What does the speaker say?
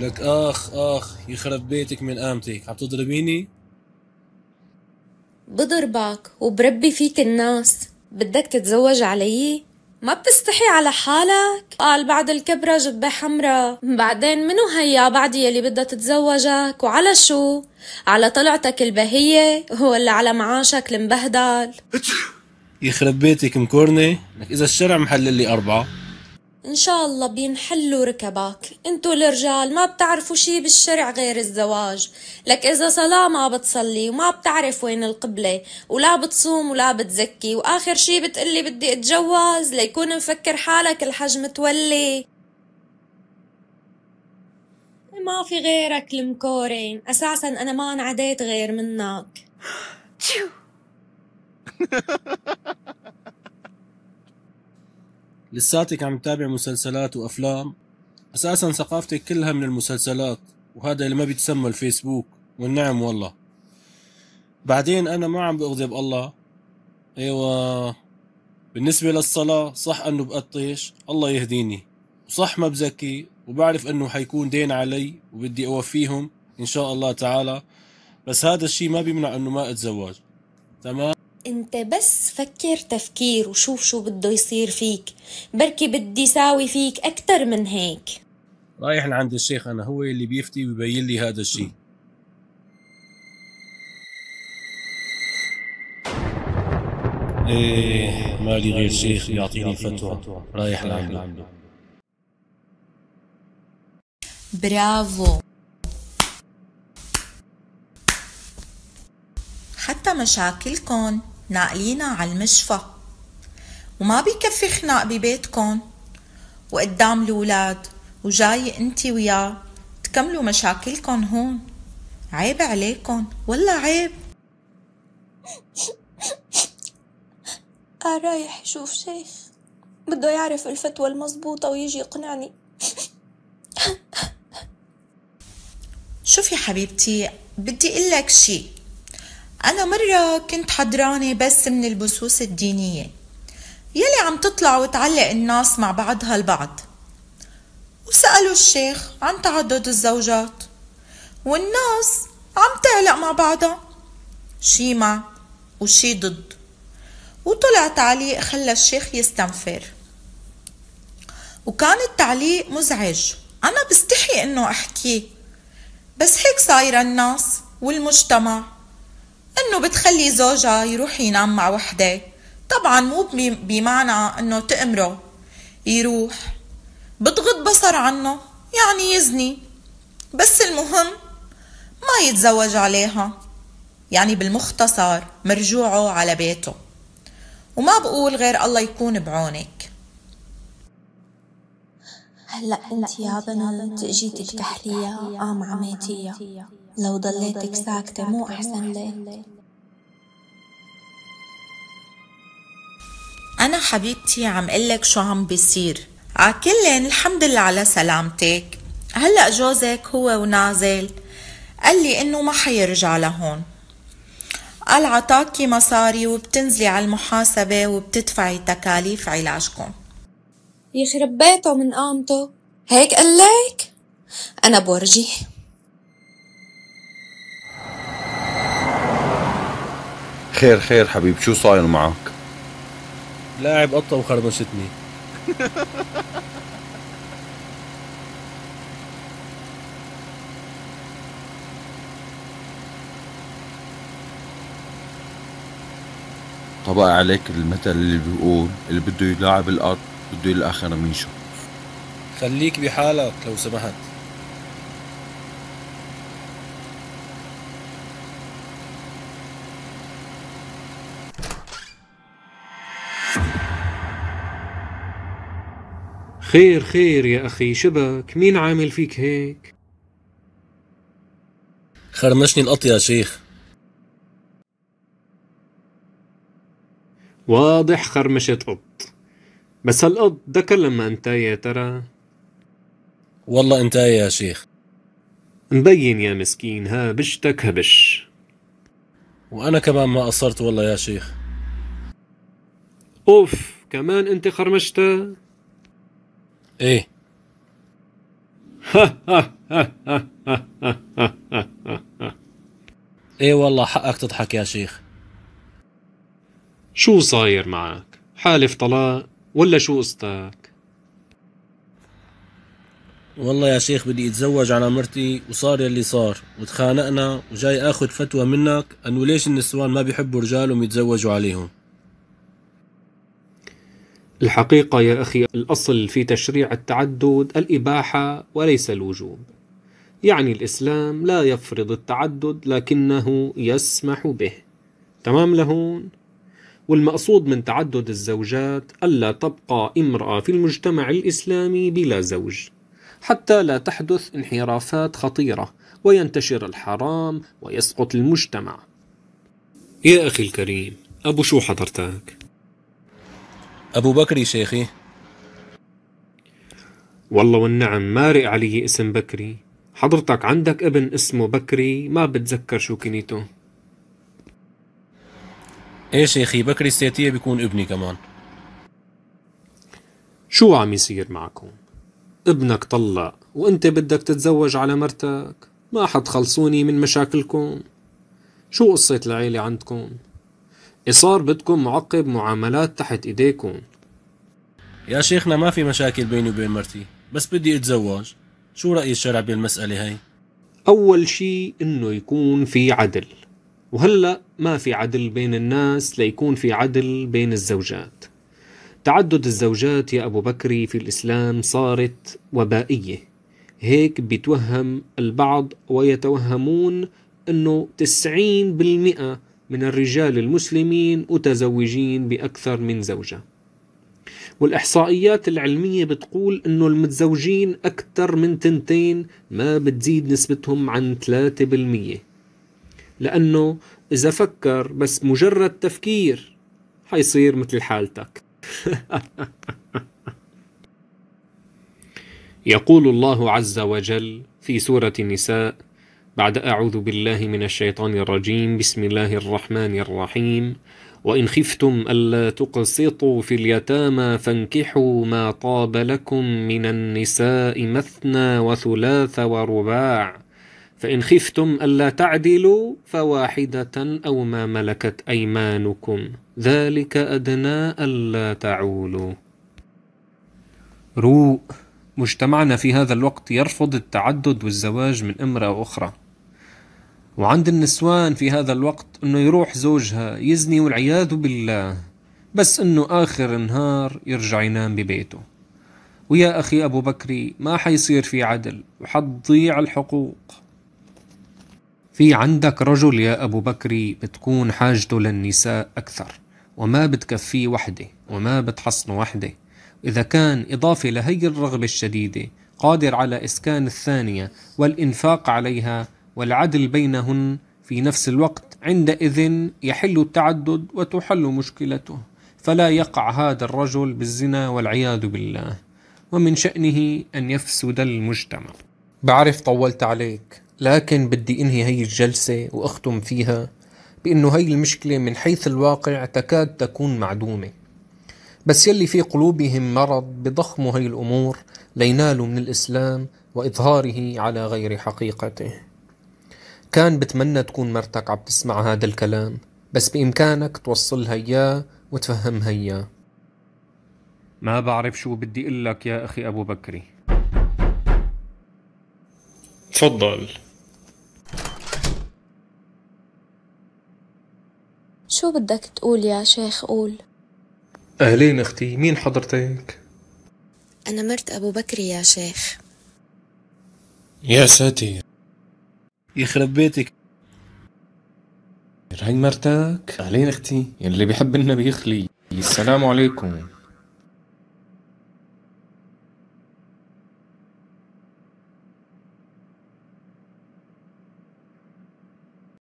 لك اخ اخ يخرب بيتك من قامتك عم تضربيني بضربك وبربي فيك الناس بدك تتزوج علي ما بتستحي على حالك قال بعد الكبرة جبة حمرا بعدين منو هيا بعد يلي بدها تتزوجك وعلى شو على طلعتك البهية ولا على معاشك المبهدل يخرب بيتك مكورني لك اذا الشرع محلل لي اربعة ان شاء الله بينحلوا ركبك انتو الرجال ما بتعرفوا شي بالشرع غير الزواج لك اذا صلاة ما بتصلي وما بتعرف وين القبلة ولا بتصوم ولا بتزكي واخر شي بتقلي بدي اتجوز ليكون مفكر حالك الحج متولي ما في غيرك المكورين اساسا انا ما انعديت غير منك لساتك عم تتابع مسلسلات وافلام اساسا ثقافتك كلها من المسلسلات وهذا اللي ما بيتسمى الفيسبوك والنعم والله بعدين انا ما عم بغضب الله ايوه بالنسبة للصلاة صح انه بقطيش الله يهديني وصح ما بزكي وبعرف انه حيكون دين علي وبدي اوفيهم ان شاء الله تعالى بس هذا الشيء ما بيمنع انه ما اتزوج تمام انت بس فكر تفكير وشوف شو بده يصير فيك بركي بدي ساوي فيك اكثر من هيك رايح لعند الشيخ أنا هو اللي بيفتي ويبين لي هذا الشيء ايه مالي غير شيخ يعطيني فتوى رايح لعنده برافو حتى مشاكلكم ناقلينا على المشفى وما بيكفي خناق ببيتكم وقدام الولاد وجاي انتي وياه تكملوا مشاكلكم هون عيب عليكم ولا عيب رايح يشوف شيخ بده يعرف الفتوى المضبوطة ويجي يقنعني شوفي حبيبتي بدي اقول لك شي أنا مرة كنت حضرانة بس من البثوث الدينية يلي عم تطلع وتعلق الناس مع بعضها البعض وسألوا الشيخ عن تعدد الزوجات والناس عم تعلق مع بعضها شي مع وشي ضد وطلع تعليق خلى الشيخ يستنفر وكان التعليق مزعج أنا بستحي إنه أحكيه بس هيك صايرة الناس والمجتمع انه بتخلي زوجها يروح ينام مع وحده طبعا مو بمعنى انه تأمره يروح بتغض بصر عنه يعني يزني بس المهم ما يتزوج عليها يعني بالمختصر مرجوعه على بيته وما بقول غير الله يكون بعونك هلا انت يا بنت جيتك الكحليه قام آه، عميتيه لو ضليتك ساكتة مو أحسن لك أنا حبيبتي عم قلك شو عم بيصير عكلن الحمد لله على سلامتك هلأ جوزك هو ونازل قال لي إنه ما حيرجع لهون قال عطاكي مصاري وبتنزلي على المحاسبة وبتدفعي تكاليف علاجكم يخرب بيته من قامته هيك قال لك أنا بورجيه خير خير حبيب شو صاير معك؟ لاعب قطة وخربشتني طبق عليك المثل اللي بيقول اللي بده يلاعب الأرض بده يلاقي آخر مين شو خليك بحالك لو سمحت خير خير يا أخي شبك مين عامل فيك هيك؟ خرمشني القط يا شيخ واضح خرمشة قط بس هالقط ذكر لما انت يا ترى والله انت يا شيخ مبين يا مسكين ها بشتك هبش وأنا كمان ما قصرت والله يا شيخ أوف كمان أنت خرمشتها ايه ايه والله حقك تضحك يا شيخ شو صاير معك حالف طلاق ولا شو قصتك والله يا شيخ بدي اتزوج على مرتي وصار يلي صار وتخانقنا وجاي اخذ فتوى منك انه ليش النسوان ما بيحبوا رجالهم يتزوجوا عليهم الحقيقة يا أخي الأصل في تشريع التعدد الإباحة وليس الوجوب يعني الإسلام لا يفرض التعدد لكنه يسمح به تمام لهون؟ والمقصود من تعدد الزوجات ألا تبقى امرأة في المجتمع الإسلامي بلا زوج حتى لا تحدث انحرافات خطيرة وينتشر الحرام ويسقط المجتمع يا أخي الكريم أبو شو حضرتك؟ أبو بكري شيخي والله والنعم مارق علي اسم بكري حضرتك عندك ابن اسمه بكري ما بتذكر شو كنيته ايه شيخي بكري السيتية بيكون ابني كمان شو عم يصير معكم؟ ابنك طلق وانت بدك تتزوج على مرتك ما حتخلصوني من مشاكلكم شو قصة العيلة عندكم؟ صار بدكم معقب معاملات تحت ايديكم يا شيخنا ما في مشاكل بيني وبين مرتي بس بدي اتزوج شو رأي الشرع بالمسألة هاي؟ أول شيء إنه يكون في عدل وهلأ ما في عدل بين الناس ليكون في عدل بين الزوجات تعدد الزوجات يا أبو بكري في الإسلام صارت وبائية هيك بيتوهم البعض ويتوهمون أنه 90% من الرجال المسلمين متزوجين بأكثر من زوجة والإحصائيات العلمية بتقول أنه المتزوجين أكثر من تنتين ما بتزيد نسبتهم عن 3% لأنه إذا فكر بس مجرد تفكير حيصير مثل حالتك يقول الله عز وجل في سورة النساء بعد أعوذ بالله من الشيطان الرجيم بسم الله الرحمن الرحيم وإن خفتم ألا تقسطوا في اليتامى فانكحوا ما طاب لكم من النساء مثنى وثلاث ورباع فإن خفتم ألا تعدلوا فواحدة أو ما ملكت أيمانكم ذلك أدنى ألا تعولوا رؤ مجتمعنا في هذا الوقت يرفض التعدد والزواج من امرأة أخرى وعند النسوان في هذا الوقت أنه يروح زوجها يزني والعياذ بالله بس أنه آخر النهار يرجع ينام ببيته ويا أخي أبو بكري ما حيصير في عدل وحتضيع الحقوق في عندك رجل يا أبو بكري بتكون حاجته للنساء أكثر وما بتكفيه وحدة وما بتحصنه وحده إذا كان إضافة لهي الرغبة الشديدة قادر على إسكان الثانية والإنفاق عليها والعدل بينهن في نفس الوقت عندئذ يحل التعدد وتحل مشكلته فلا يقع هذا الرجل بالزنا والعياذ بالله ومن شأنه أن يفسد المجتمع بعرف طولت عليك لكن بدي انهي هي الجلسة واختم فيها بانه هي المشكلة من حيث الواقع تكاد تكون معدومة بس يلي في قلوبهم مرض بضخم هي الأمور لينالوا من الإسلام وإظهاره على غير حقيقته كان بتمنى تكون مرتك عم تسمع هذا الكلام بس بإمكانك توصلها إياه وتفهمها إياه ما بعرف شو بدي اقول لك يا اخي ابو بكري تفضل شو بدك تقول يا شيخ قول أهلين أختي مين حضرتك؟ أنا مرت أبو بكري يا شيخ يا ساتر يخرب بيتك هاي مرتك أهلين أختي اللي بيحب النبي يخلي السلام عليكم